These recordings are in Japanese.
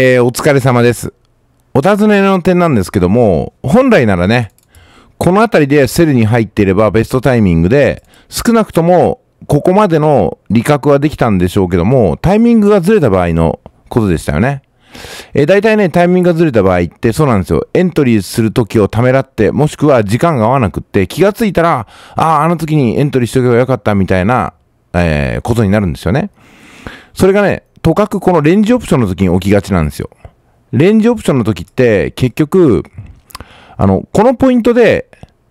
えー、お疲れ様です。お尋ねの点なんですけども、本来ならね、この辺りでセルに入っていればベストタイミングで、少なくともここまでの利確はできたんでしょうけども、タイミングがずれた場合のことでしたよね。えー、大体ね、タイミングがずれた場合ってそうなんですよ。エントリーする時をためらって、もしくは時間が合わなくって、気がついたら、ああ、あの時にエントリーしとけばよかったみたいな、えー、ことになるんですよね。それがね、とかくこのレンジオプションの時に置きがちなんですよ。レンジオプションの時って結局、あの、このポイントで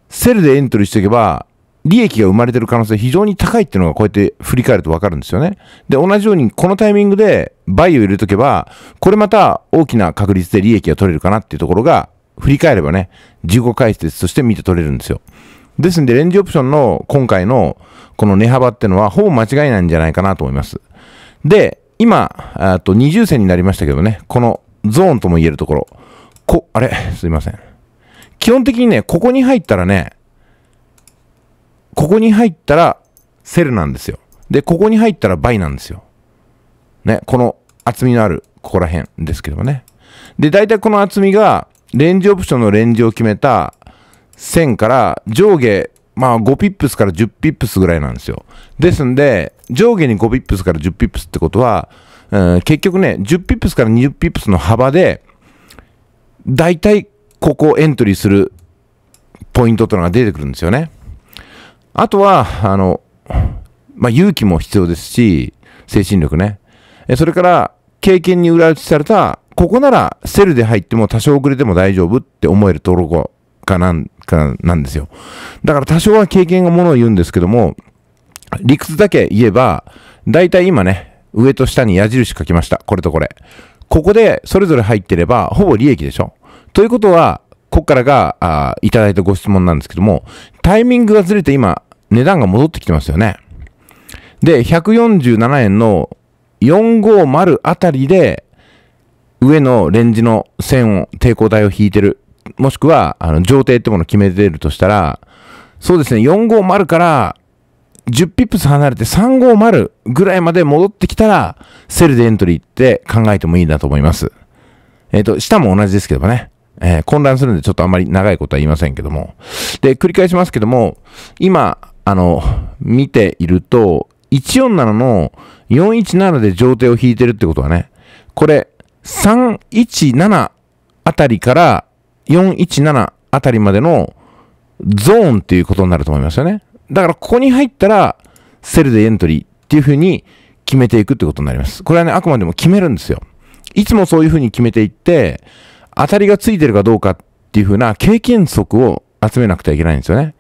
セルでエントリーしておけば、利益が生まれてる可能性非常に高いっていうのがこうやって振り返るとわかるんですよね。で、同じようにこのタイミングでバイを入れとけば、これまた大きな確率で利益が取れるかなっていうところが、振り返ればね、自己解説として見て取れるんですよ。ですんで、レンジオプションの今回のこの値幅っていうのはほぼ間違いないんじゃないかなと思います。で、今、あと二重線になりましたけどね、このゾーンとも言えるところ。こ、あれすいません。基本的にね、ここに入ったらね、ここに入ったらセルなんですよ。で、ここに入ったら倍なんですよ。ね、この厚みのある、ここら辺ですけどもね。で、大体この厚みが、レンジオプションのレンジを決めた線から上下まあ5ピップスから10ピップスぐらいなんですよ。ですんで、上下に5ピップスから10ピップスってことは、うん、結局ね、10ピップスから20ピップスの幅で、だいたいここエントリーするポイントってのが出てくるんですよね。あとは、あの、まあ、勇気も必要ですし、精神力ね。それから、経験に裏打ちされた、ここならセルで入っても多少遅れても大丈夫って思えるところかなんなんですよ。だから多少は経験がものを言うんですけども、理屈だけ言えば、大体今ね、上と下に矢印書きました。これとこれ。ここでそれぞれ入ってれば、ほぼ利益でしょ。ということは、ここからが、あいただいたご質問なんですけども、タイミングがずれて今、値段が戻ってきてますよね。で、147円の450あたりで、上のレンジの線を、抵抗台を引いてるもしくは、あの、上程ってものを決めてるとしたら、そうですね、450から、10ピップス離れて350ぐらいまで戻ってきたら、セルでエントリーって考えてもいいなと思います。えっ、ー、と、下も同じですけどもね。えー、混乱するんでちょっとあんまり長いことは言いませんけども。で、繰り返しますけども、今、あの、見ていると、147の417で上手を引いてるってことはね、これ、317あたりから417あたりまでのゾーンっていうことになると思いますよね。だからここに入ったらセルでエントリーっていうふうに決めていくってことになります。これはね、あくまでも決めるんですよ。いつもそういうふうに決めていって、当たりがついてるかどうかっていうふうな経験則を集めなくてはいけないんですよね。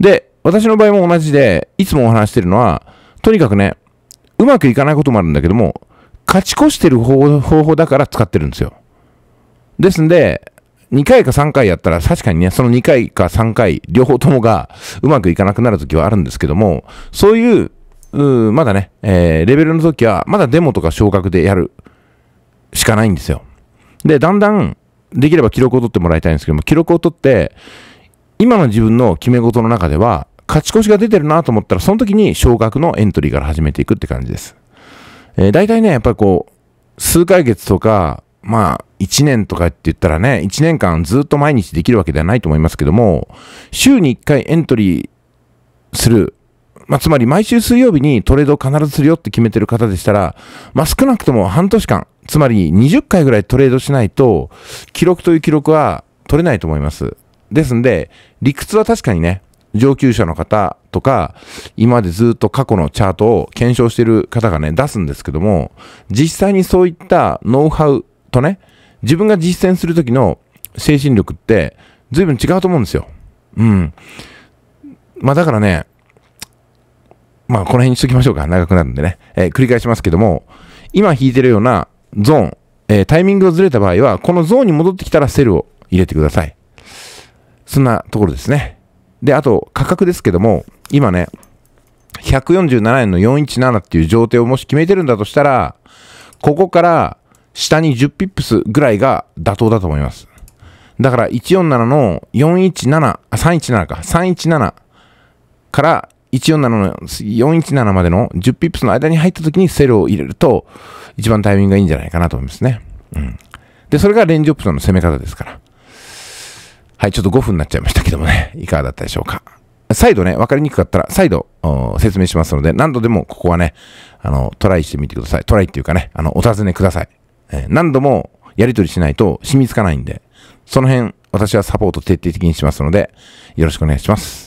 で、私の場合も同じで、いつもお話してるのは、とにかくね、うまくいかないこともあるんだけども、勝ち越してる方法だから使ってるんですよ。ですんで、2回か3回やったら、確かにね、その2回か3回、両方ともがうまくいかなくなる時はあるんですけども、そういう、うまだね、えー、レベルの時は、まだデモとか昇格でやるしかないんですよ。で、だんだん、できれば記録を取ってもらいたいんですけども、記録を取って、今の自分の決め事の中では、勝ち越しが出てるなと思ったら、その時に昇格のエントリーから始めていくって感じです。えー、大体ね、やっぱりこう、数ヶ月とか、まあ、1年とかって言ったらね、1年間ずっと毎日できるわけではないと思いますけども、週に1回エントリーする。まあ、つまり毎週水曜日にトレードを必ずするよって決めてる方でしたら、まあ、少なくとも半年間、つまり20回ぐらいトレードしないと、記録という記録は取れないと思います。ですんで、理屈は確かにね、上級者の方とか、今までずっと過去のチャートを検証してる方がね、出すんですけども、実際にそういったノウハウとね、自分が実践するときの精神力って随分違うと思うんですよ。うん。まあだからね、まあこの辺にしときましょうか。長くなるんでね。えー、繰り返しますけども、今弾いてるようなゾーン、えー、タイミングがずれた場合は、このゾーンに戻ってきたらセルを入れてください。そんなところですね。で、あと価格ですけども、今ね、147円の417っていう上態をもし決めてるんだとしたら、ここから下に10ピップスぐらいが妥当だと思います。だから147の417、あ、317か、317から147の417までの10ピップスの間に入った時にセルを入れると一番タイミングがいいんじゃないかなと思いますね。うん。で、それがレンジオプションの攻め方ですから。はい、ちょっと5分になっちゃいましたけどもね、いかがだったでしょうか。再度ね、わかりにくかったら再度説明しますので、何度でもここはね、あの、トライしてみてください。トライっていうかね、あの、お尋ねください。え何度もやり取りしないと染みつかないんで、その辺私はサポート徹底的にしますので、よろしくお願いします。